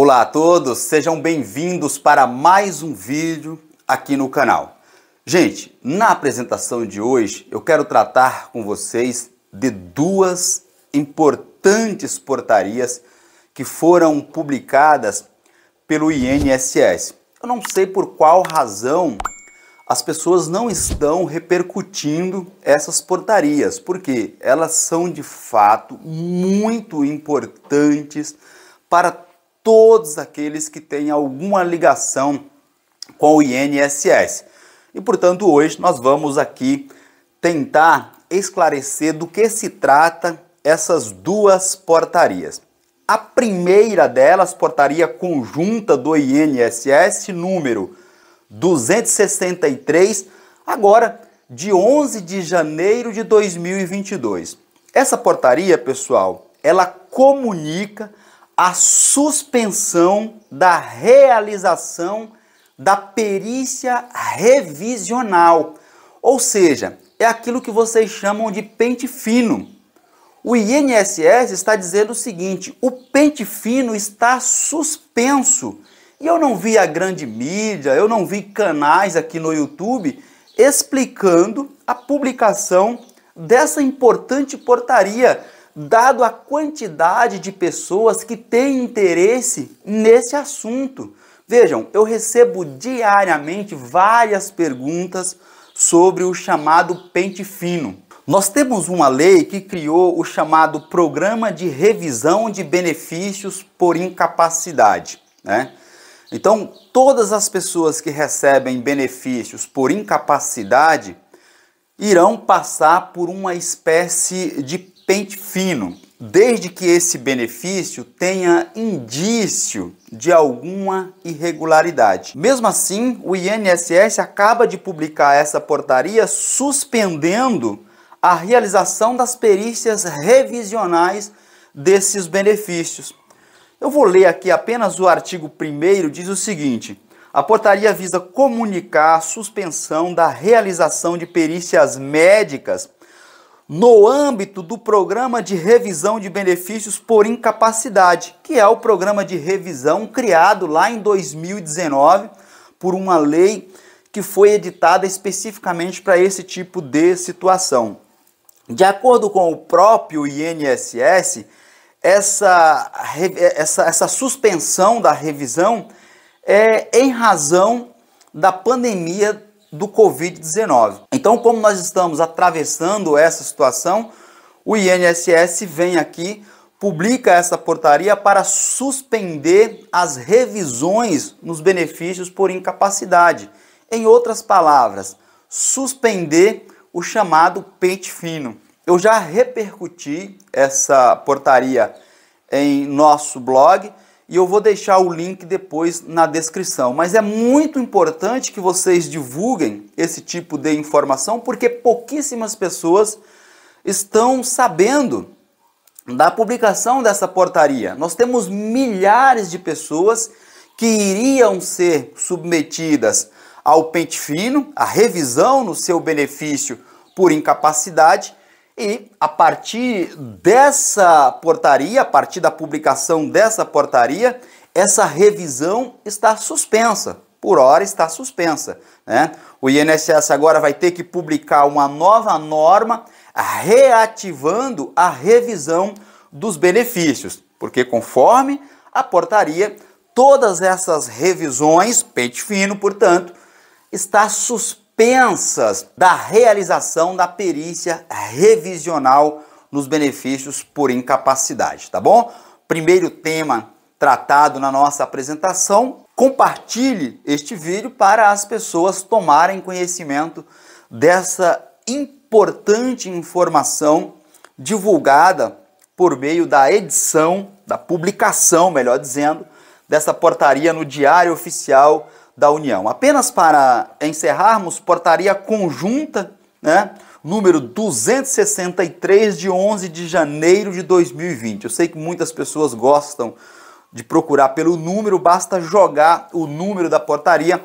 Olá a todos, sejam bem-vindos para mais um vídeo aqui no canal. Gente, na apresentação de hoje eu quero tratar com vocês de duas importantes portarias que foram publicadas pelo INSS. Eu não sei por qual razão as pessoas não estão repercutindo essas portarias, porque elas são de fato muito importantes para todos aqueles que têm alguma ligação com o INSS. E portanto, hoje nós vamos aqui tentar esclarecer do que se trata essas duas portarias. A primeira delas, portaria conjunta do INSS número 263, agora de 11 de janeiro de 2022. Essa portaria, pessoal, ela comunica a suspensão da realização da perícia revisional, ou seja, é aquilo que vocês chamam de pente fino. O INSS está dizendo o seguinte: o pente fino está suspenso. E eu não vi a grande mídia, eu não vi canais aqui no YouTube explicando a publicação dessa importante portaria dado a quantidade de pessoas que têm interesse nesse assunto. Vejam, eu recebo diariamente várias perguntas sobre o chamado pente fino. Nós temos uma lei que criou o chamado Programa de Revisão de Benefícios por Incapacidade. Né? Então, todas as pessoas que recebem benefícios por incapacidade irão passar por uma espécie de pente fino, desde que esse benefício tenha indício de alguma irregularidade. Mesmo assim, o INSS acaba de publicar essa portaria suspendendo a realização das perícias revisionais desses benefícios. Eu vou ler aqui apenas o artigo 1 diz o seguinte: a portaria visa comunicar a suspensão da realização de perícias médicas no âmbito do programa de revisão de benefícios por incapacidade, que é o programa de revisão criado lá em 2019 por uma lei que foi editada especificamente para esse tipo de situação. De acordo com o próprio INSS, essa, essa, essa suspensão da revisão é em razão da pandemia do Covid-19. Então, como nós estamos atravessando essa situação, o INSS vem aqui, publica essa portaria para suspender as revisões nos benefícios por incapacidade. Em outras palavras, suspender o chamado pente fino. Eu já repercuti essa portaria em nosso blog e eu vou deixar o link depois na descrição. Mas é muito importante que vocês divulguem esse tipo de informação porque pouquíssimas pessoas estão sabendo da publicação dessa portaria. Nós temos milhares de pessoas que iriam ser submetidas ao pente fino, à revisão no seu benefício por incapacidade e a partir dessa portaria, a partir da publicação dessa portaria, essa revisão está suspensa. Por hora está suspensa. Né? O INSS agora vai ter que publicar uma nova norma reativando a revisão dos benefícios, porque conforme a portaria, todas essas revisões, pente fino, portanto, está suspensa expensas da realização da perícia revisional nos benefícios por incapacidade, tá bom? Primeiro tema tratado na nossa apresentação. Compartilhe este vídeo para as pessoas tomarem conhecimento dessa importante informação divulgada por meio da edição, da publicação, melhor dizendo, dessa portaria no Diário Oficial da União. Apenas para encerrarmos, portaria conjunta, né? Número 263 de 11 de janeiro de 2020. Eu sei que muitas pessoas gostam de procurar pelo número, basta jogar o número da portaria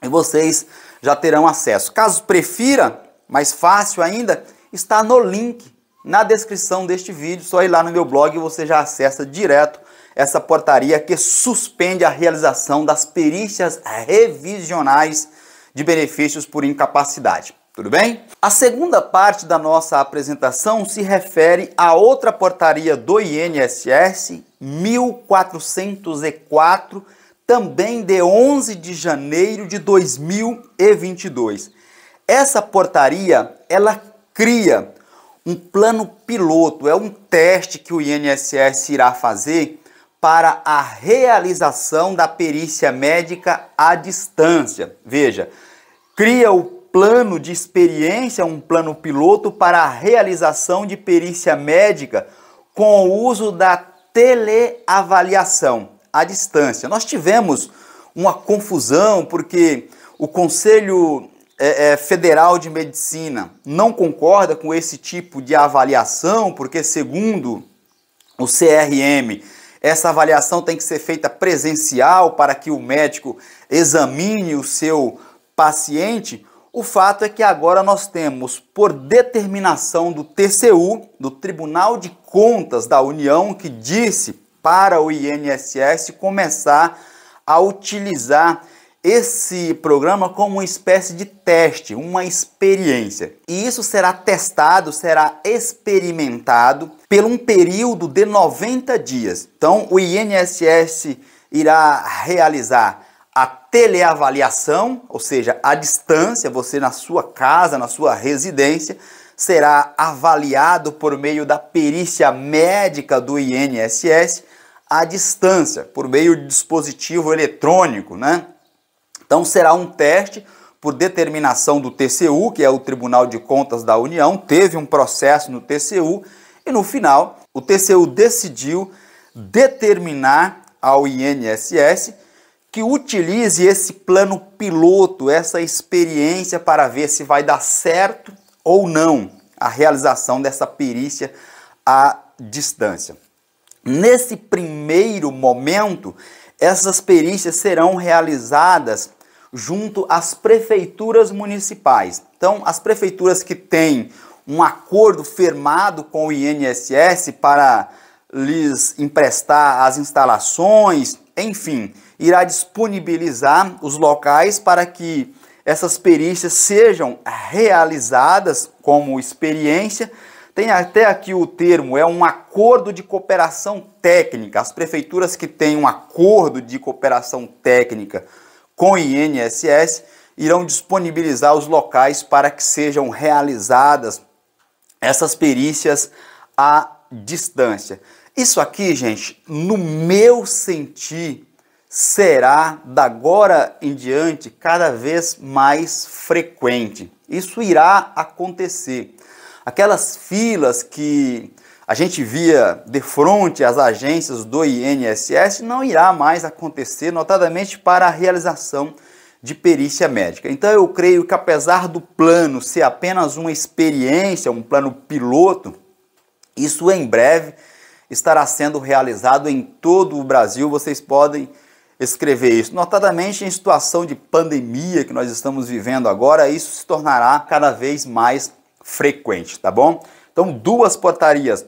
e vocês já terão acesso. Caso prefira, mais fácil ainda, está no link na descrição deste vídeo, só ir lá no meu blog e você já acessa direto essa portaria que suspende a realização das perícias revisionais de benefícios por incapacidade. Tudo bem? A segunda parte da nossa apresentação se refere a outra portaria do INSS 1404, também de 11 de janeiro de 2022. Essa portaria, ela cria um plano piloto, é um teste que o INSS irá fazer para a realização da perícia médica à distância. Veja, cria o plano de experiência, um plano piloto para a realização de perícia médica com o uso da teleavaliação à distância. Nós tivemos uma confusão porque o Conselho é, é, Federal de Medicina não concorda com esse tipo de avaliação, porque, segundo o CRM, essa avaliação tem que ser feita presencial para que o médico examine o seu paciente. O fato é que agora nós temos, por determinação do TCU, do Tribunal de Contas da União, que disse para o INSS começar a utilizar esse programa como uma espécie de teste, uma experiência. E isso será testado, será experimentado por um período de 90 dias. Então, o INSS irá realizar a teleavaliação, ou seja, à distância, você na sua casa, na sua residência, será avaliado por meio da perícia médica do INSS à distância, por meio de dispositivo eletrônico, né? Então será um teste por determinação do TCU, que é o Tribunal de Contas da União, teve um processo no TCU e no final o TCU decidiu determinar ao INSS que utilize esse plano piloto, essa experiência para ver se vai dar certo ou não a realização dessa perícia à distância. Nesse primeiro momento, essas perícias serão realizadas junto às prefeituras municipais. Então, as prefeituras que têm um acordo firmado com o INSS para lhes emprestar as instalações, enfim, irá disponibilizar os locais para que essas perícias sejam realizadas como experiência. Tem até aqui o termo, é um acordo de cooperação técnica. As prefeituras que têm um acordo de cooperação técnica com INSS irão disponibilizar os locais para que sejam realizadas essas perícias à distância. Isso aqui, gente, no meu sentir, será da agora em diante cada vez mais frequente. Isso irá acontecer. Aquelas filas que a gente via de frente às agências do INSS não irá mais acontecer, notadamente para a realização de perícia médica. Então eu creio que apesar do plano ser apenas uma experiência, um plano piloto, isso em breve estará sendo realizado em todo o Brasil. Vocês podem escrever isso. Notadamente em situação de pandemia que nós estamos vivendo agora, isso se tornará cada vez mais frequente, tá bom? Então, duas portarias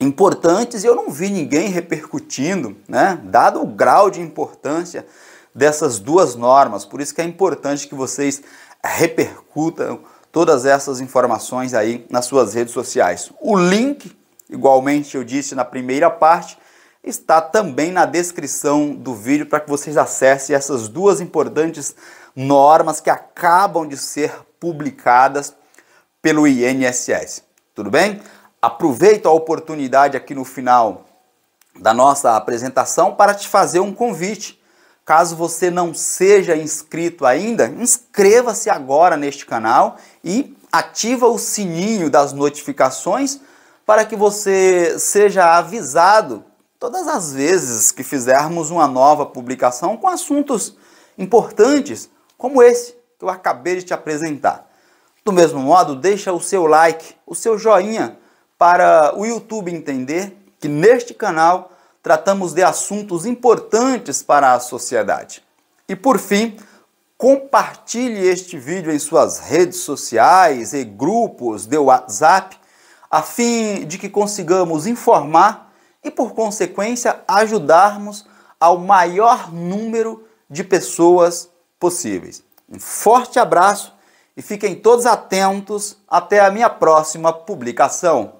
importantes e eu não vi ninguém repercutindo, né, dado o grau de importância dessas duas normas. Por isso que é importante que vocês repercutam todas essas informações aí nas suas redes sociais. O link, igualmente eu disse na primeira parte, está também na descrição do vídeo para que vocês acessem essas duas importantes normas que acabam de ser publicadas pelo INSS. Tudo bem? Aproveito a oportunidade aqui no final da nossa apresentação para te fazer um convite. Caso você não seja inscrito ainda, inscreva-se agora neste canal e ativa o sininho das notificações para que você seja avisado todas as vezes que fizermos uma nova publicação com assuntos importantes como esse que eu acabei de te apresentar. Do mesmo modo, deixa o seu like, o seu joinha para o YouTube entender que neste canal tratamos de assuntos importantes para a sociedade. E por fim, compartilhe este vídeo em suas redes sociais e grupos de WhatsApp, a fim de que consigamos informar e, por consequência, ajudarmos ao maior número de pessoas possíveis. Um forte abraço e fiquem todos atentos até a minha próxima publicação.